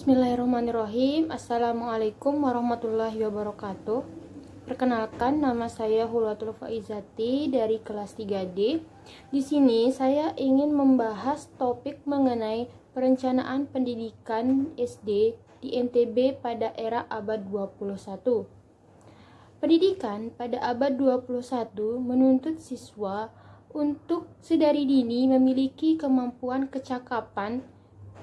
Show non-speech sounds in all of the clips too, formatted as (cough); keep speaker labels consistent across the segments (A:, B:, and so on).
A: Bismillahirrahmanirrahim. Assalamualaikum warahmatullahi wabarakatuh. Perkenalkan nama saya Hulatul Faizati dari kelas 3D. Di sini saya ingin membahas topik mengenai perencanaan pendidikan SD di NTB pada era abad 21. Pendidikan pada abad 21 menuntut siswa untuk sedari dini memiliki kemampuan kecakapan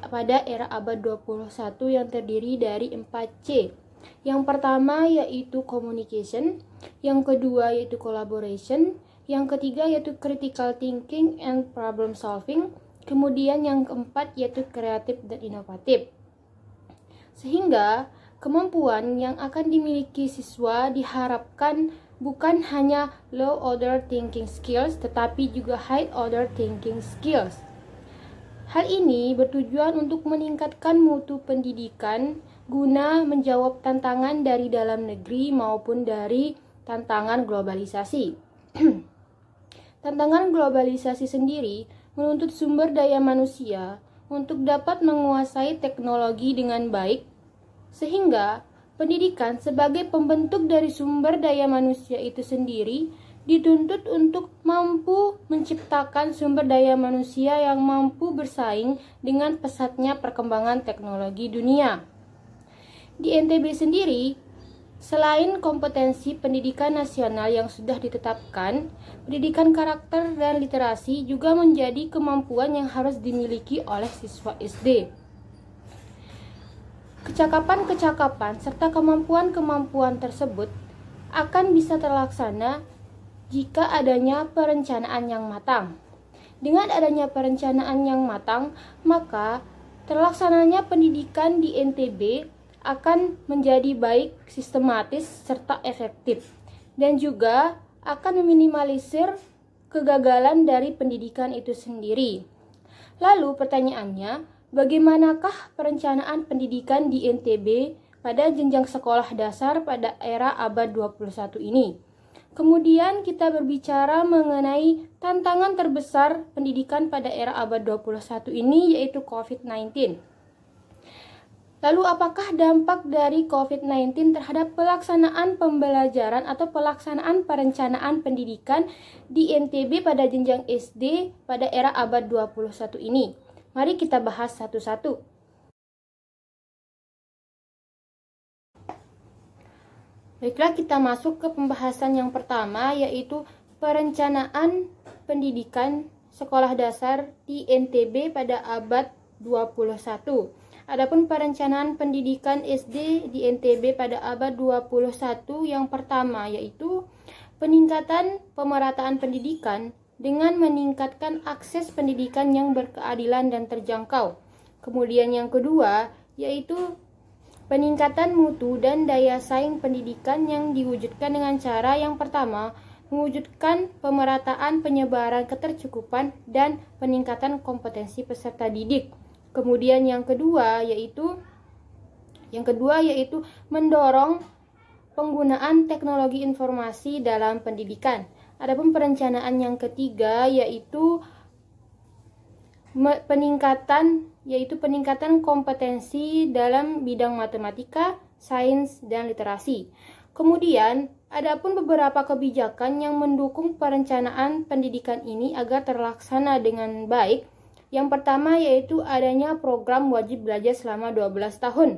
A: pada era abad 21 yang terdiri dari 4C. Yang pertama yaitu communication, yang kedua yaitu collaboration, yang ketiga yaitu critical thinking and problem solving, kemudian yang keempat yaitu kreatif dan inovatif. Sehingga kemampuan yang akan dimiliki siswa diharapkan bukan hanya low order thinking skills tetapi juga high order thinking skills. Hal ini bertujuan untuk meningkatkan mutu pendidikan guna menjawab tantangan dari dalam negeri maupun dari tantangan globalisasi. (clears throat) tantangan globalisasi sendiri menuntut sumber daya manusia untuk dapat menguasai teknologi dengan baik, sehingga pendidikan sebagai pembentuk dari sumber daya manusia itu sendiri dituntut untuk mampu menciptakan sumber daya manusia yang mampu bersaing dengan pesatnya perkembangan teknologi dunia. Di NTB sendiri, selain kompetensi pendidikan nasional yang sudah ditetapkan, pendidikan karakter dan literasi juga menjadi kemampuan yang harus dimiliki oleh siswa SD. Kecakapan-kecakapan serta kemampuan-kemampuan tersebut akan bisa terlaksana jika adanya perencanaan yang matang. Dengan adanya perencanaan yang matang, maka terlaksananya pendidikan di NTB akan menjadi baik, sistematis, serta efektif, dan juga akan meminimalisir kegagalan dari pendidikan itu sendiri. Lalu, pertanyaannya, bagaimanakah perencanaan pendidikan di NTB pada jenjang sekolah dasar pada era abad 21 ini? Kemudian kita berbicara mengenai tantangan terbesar pendidikan pada era abad 21 ini yaitu COVID-19. Lalu apakah dampak dari COVID-19 terhadap pelaksanaan pembelajaran atau pelaksanaan perencanaan pendidikan di NTB pada jenjang SD pada era abad 21 ini? Mari kita bahas satu-satu. Baiklah kita masuk ke pembahasan yang pertama yaitu perencanaan pendidikan sekolah dasar di NTB pada abad 21. Adapun perencanaan pendidikan SD di NTB pada abad 21 yang pertama yaitu peningkatan pemerataan pendidikan dengan meningkatkan akses pendidikan yang berkeadilan dan terjangkau. Kemudian yang kedua yaitu Peningkatan mutu dan daya saing pendidikan yang diwujudkan dengan cara yang pertama, mewujudkan pemerataan penyebaran ketercukupan dan peningkatan kompetensi peserta didik. Kemudian yang kedua yaitu yang kedua yaitu mendorong penggunaan teknologi informasi dalam pendidikan. Adapun perencanaan yang ketiga yaitu peningkatan yaitu peningkatan kompetensi dalam bidang matematika, sains, dan literasi. Kemudian, ada pun beberapa kebijakan yang mendukung perencanaan pendidikan ini agar terlaksana dengan baik. Yang pertama yaitu adanya program wajib belajar selama 12 tahun.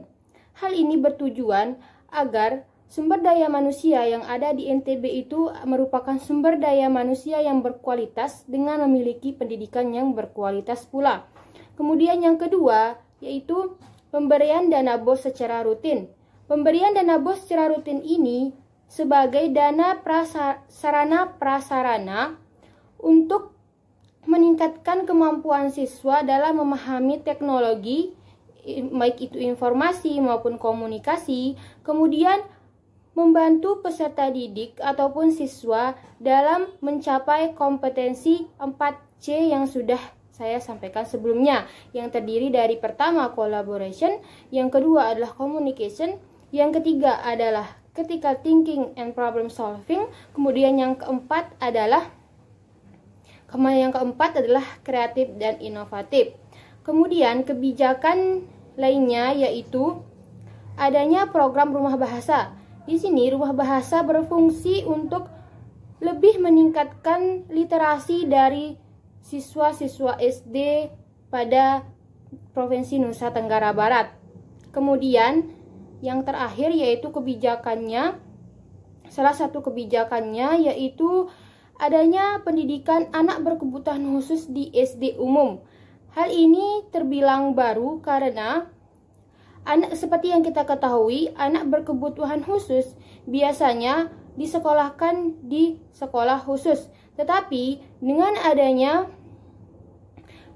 A: Hal ini bertujuan agar Sumber daya manusia yang ada di NTB itu merupakan sumber daya manusia yang berkualitas dengan memiliki pendidikan yang berkualitas pula. Kemudian yang kedua yaitu pemberian dana BOS secara rutin. Pemberian dana BOS secara rutin ini sebagai dana prasarana prasarana untuk meningkatkan kemampuan siswa dalam memahami teknologi baik itu informasi maupun komunikasi, kemudian membantu peserta didik ataupun siswa dalam mencapai kompetensi 4C yang sudah saya sampaikan sebelumnya yang terdiri dari pertama collaboration, yang kedua adalah communication, yang ketiga adalah critical thinking and problem solving, kemudian yang keempat adalah kemudian yang keempat adalah kreatif dan inovatif. Kemudian kebijakan lainnya yaitu adanya program rumah bahasa di sini rumah bahasa berfungsi untuk lebih meningkatkan literasi dari siswa-siswa SD pada Provinsi Nusa Tenggara Barat. Kemudian yang terakhir yaitu kebijakannya salah satu kebijakannya yaitu adanya pendidikan anak berkebutuhan khusus di SD umum. Hal ini terbilang baru karena Anak seperti yang kita ketahui, anak berkebutuhan khusus biasanya disekolahkan di sekolah khusus. Tetapi dengan adanya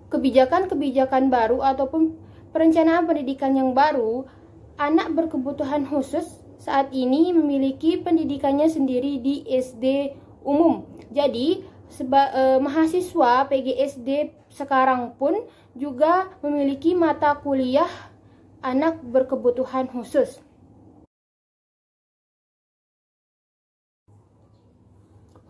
A: kebijakan-kebijakan baru ataupun perencanaan pendidikan yang baru, anak berkebutuhan khusus saat ini memiliki pendidikannya sendiri di SD umum. Jadi, seba, eh, mahasiswa PGSD sekarang pun juga memiliki mata kuliah anak berkebutuhan khusus.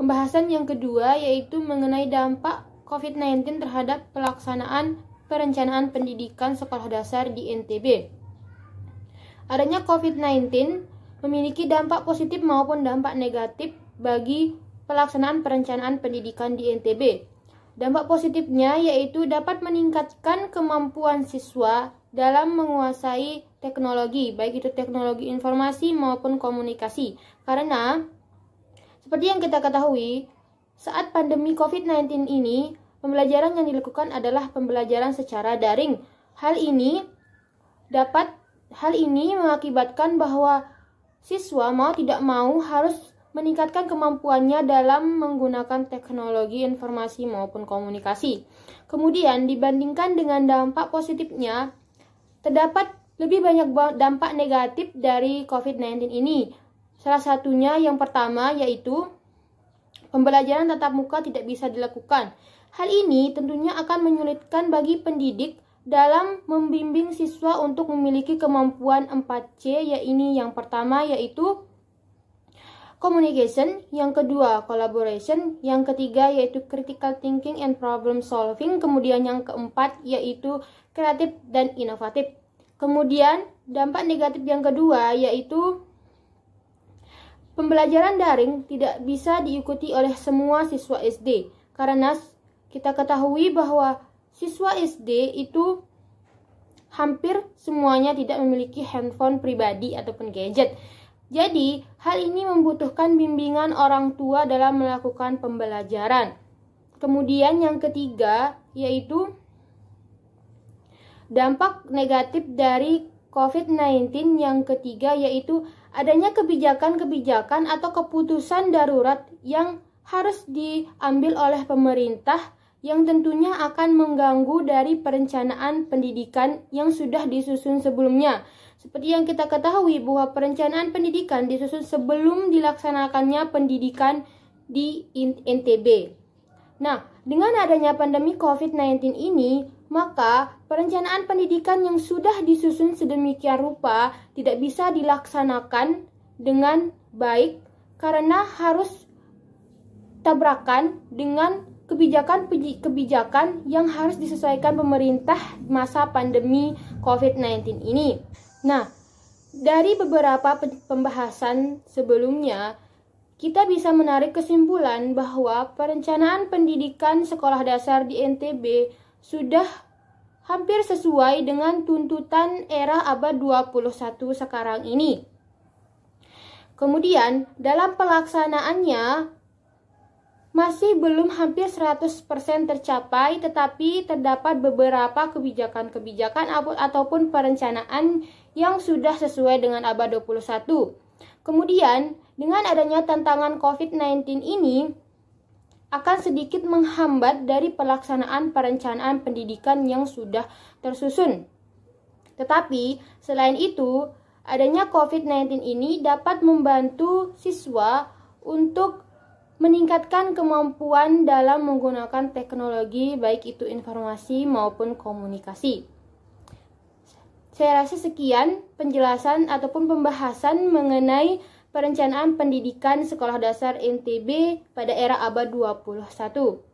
A: Pembahasan yang kedua yaitu mengenai dampak COVID-19 terhadap pelaksanaan perencanaan pendidikan sekolah dasar di NTB. Adanya COVID-19 memiliki dampak positif maupun dampak negatif bagi pelaksanaan perencanaan pendidikan di NTB. Dampak positifnya yaitu dapat meningkatkan kemampuan siswa dalam menguasai teknologi, baik itu teknologi informasi maupun komunikasi. Karena seperti yang kita ketahui, saat pandemi COVID-19 ini, pembelajaran yang dilakukan adalah pembelajaran secara daring. Hal ini dapat hal ini mengakibatkan bahwa siswa mau tidak mau harus meningkatkan kemampuannya dalam menggunakan teknologi informasi maupun komunikasi. Kemudian, dibandingkan dengan dampak positifnya, terdapat lebih banyak dampak negatif dari COVID-19 ini. Salah satunya yang pertama yaitu pembelajaran tatap muka tidak bisa dilakukan. Hal ini tentunya akan menyulitkan bagi pendidik dalam membimbing siswa untuk memiliki kemampuan 4C yaitu yang pertama yaitu communication, yang kedua collaboration, yang ketiga yaitu critical thinking and problem solving, kemudian yang keempat yaitu kreatif dan inovatif. Kemudian dampak negatif yang kedua yaitu pembelajaran daring tidak bisa diikuti oleh semua siswa SD karena kita ketahui bahwa siswa SD itu hampir semuanya tidak memiliki handphone pribadi ataupun gadget. Jadi, hal ini membutuhkan bimbingan orang tua dalam melakukan pembelajaran. Kemudian yang ketiga yaitu dampak negatif dari COVID-19 yang ketiga yaitu adanya kebijakan-kebijakan atau keputusan darurat yang harus diambil oleh pemerintah yang tentunya akan mengganggu dari perencanaan pendidikan yang sudah disusun sebelumnya. Seperti yang kita ketahui bahwa perencanaan pendidikan disusun sebelum dilaksanakannya pendidikan di NTB. Nah, dengan adanya pandemi COVID-19 ini, maka perencanaan pendidikan yang sudah disusun sedemikian rupa tidak bisa dilaksanakan dengan baik karena harus tabrakan dengan kebijakan-kebijakan yang harus disesuaikan pemerintah masa pandemi COVID-19 ini. Nah, dari beberapa pembahasan sebelumnya, kita bisa menarik kesimpulan bahwa perencanaan pendidikan sekolah dasar di NTB sudah hampir sesuai dengan tuntutan era abad 21 sekarang ini. Kemudian, dalam pelaksanaannya, masih belum hampir 100% tercapai, tetapi terdapat beberapa kebijakan-kebijakan ataupun perencanaan yang sudah sesuai dengan abad 21. Kemudian, dengan adanya tantangan COVID-19 ini, akan sedikit menghambat dari pelaksanaan perencanaan pendidikan yang sudah tersusun. Tetapi, selain itu, adanya COVID-19 ini dapat membantu siswa untuk meningkatkan kemampuan dalam menggunakan teknologi baik itu informasi maupun komunikasi. Saya rasa sekian penjelasan ataupun pembahasan mengenai perencanaan pendidikan sekolah dasar NTB pada era abad 21.